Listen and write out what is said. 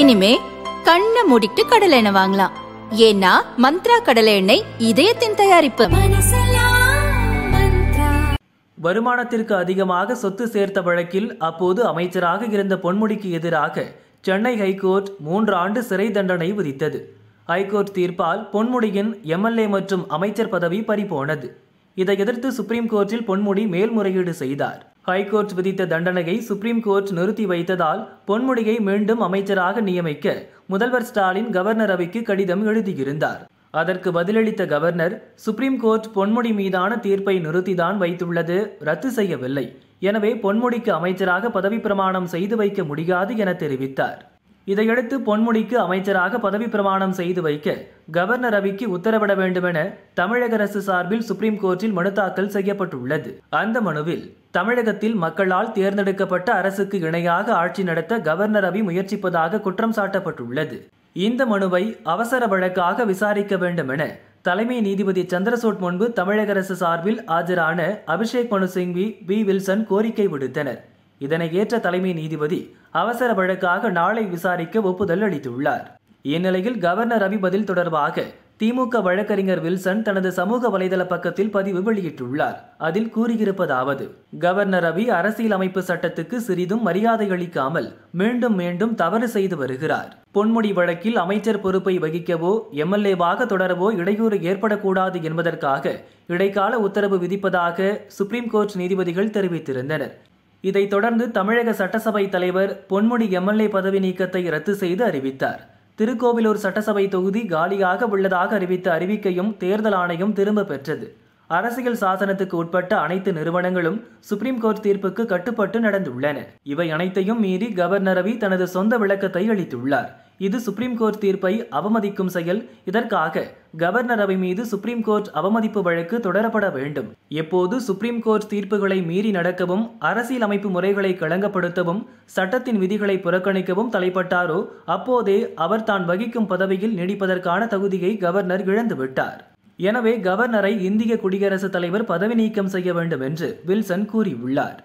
இனிமே கண்ணை மூடிட்டு கடலை எண்ணெய் வாங்கலாம் ஏன்னா மந்த்ரா கடலை எண்ணெய் இதயத்தின் தயாரிப்பு வருமானத்திற்கு அதிகமாக சொத்து சேர்த்த வழக்கில் அப்போது அமைச்சராக இருந்த பொன்முடிக்கு எதிராக சென்னை ஹைகோர்ட் மூன்று ஆண்டு சிறை தண்டனை விதித்தது ஹைகோர்ட் தீர்ப்பால் பொன்முடியின் எம்எல்ஏ மற்றும் அமைச்சர் பதவி பறிபோனது இதை எதிர்த்து சுப்ரீம் கோர்ட்டில் பொன்முடி மேல்முறையீடு செய்தார் ஹைகோர்ட் விதித்த தண்டனையை சுப்ரீம் கோர்ட் நிறுத்தி வைத்ததால் பொன்முடியை மீண்டும் அமைச்சராக நியமிக்க முதல்வர் ஸ்டாலின் கவர்னர் அவைக்கு கடிதம் எழுதியிருந்தார் அதற்கு பதிலளித்த கவர்னர் சுப்ரீம் கோர்ட் பொன்முடி மீதான தீர்ப்பை நிறுத்திதான் வைத்துள்ளது ரத்து செய்யவில்லை எனவே பொன்முடிக்கு அமைச்சராக பதவி பிரமாணம் செய்து வைக்க முடியாது என தெரிவித்தார் இதையடுத்து பொன்முடிக்கு அமைச்சராக பதவி பிரமாணம் செய்து வைக்க கவர்னர் ரவிக்கு உத்தரவிட வேண்டுமென தமிழக அரசு சார்பில் சுப்ரீம் கோர்ட்டில் மனு தாக்கல் செய்யப்பட்டுள்ளது அந்த மனுவில் தமிழகத்தில் மக்களால் தேர்ந்தெடுக்கப்பட்ட அரசுக்கு இணையாக ஆட்சி நடத்த கவர்னர் ரவி முயற்சிப்பதாக குற்றம் சாட்டப்பட்டுள்ளது இந்த மனுவை அவசர வழக்காக விசாரிக்க வேண்டும் என தலைமை நீதிபதி சந்திரசூட் முன்பு தமிழக அரசு சார்பில் ஆஜரான அபிஷேக் மனு சிங்வி பி வில்சன் கோரிக்கை விடுத்தனர் இதனை ஏற்ற தலைமை நீதிபதி அவசர வழக்காக நாளை விசாரிக்க ஒப்புதல் அளித்துள்ளார் இந்நிலையில் கவர்னர் பதில் தொடர்பாக திமுக வழக்கறிஞர் வில்சன் தனது சமூக வலைதள பக்கத்தில் பதிவு வெளியிட்டுள்ளார் அதில் கூறியிருப்பதாவது கவர்னர் ரவி அரசியல் அமைப்பு சட்டத்துக்கு சிறிதும் மரியாதை அளிக்காமல் மீண்டும் மீண்டும் தவறு செய்து வருகிறார் பொன்முடி வழக்கில் அமைச்சர் பொறுப்பை வகிக்கவோ எம்எல்ஏவாக தொடரவோ இடையூறு ஏற்படக்கூடாது என்பதற்காக இடைக்கால உத்தரவு விதிப்பதாக சுப்ரீம் கோர்ட் நீதிபதிகள் தெரிவித்திருந்தனர் இதைத் தொடர்ந்து தமிழக சட்டசபை தலைவர் பொன்முடி எம்எல்ஏ பதவி நீக்கத்தை ரத்து செய்து அறிவித்தார் திருக்கோவிலூர் சட்டசபை தொகுதி காலியாக உள்ளதாக அறிவித்த அறிவிக்கையும் தேர்தல் ஆணையம் திரும்ப பெற்றது அரசியல் சாசனத்துக்கு உட்பட்ட அனைத்து நிறுவனங்களும் சுப்ரீம் கோர்ட் தீர்ப்புக்கு கட்டுப்பட்டு நடந்துள்ளன இவை அனைத்தையும் மீறி கவர்னர் ரவி தனது சொந்த விளக்கத்தை அளித்துள்ளார் இது சுப்ரீம் கோர்ட் தீர்ப்பை அவமதிக்கும் செயல் இதற்காக கவர்னர் அவை மீது சுப்ரீம் கோர்ட் அவமதிப்பு வழக்கு தொடரப்பட வேண்டும் எப்போது சுப்ரீம் கோர்ட் தீர்ப்புகளை மீறி நடக்கவும் அரசியல் அமைப்பு முறைகளை களங்கப்படுத்தவும் சட்டத்தின் விதிகளை புறக்கணிக்கவும் தலைப்பட்டாரோ அப்போதே அவர் தான் வகிக்கும் பதவியில் நீடிப்பதற்கான தகுதியை கவர்னர் இழந்துவிட்டார் எனவே கவர்னரை இந்திய குடியரசுத் தலைவர் பதவி நீக்கம் செய்ய வேண்டும் என்று வில்சன் கூறியுள்ளார்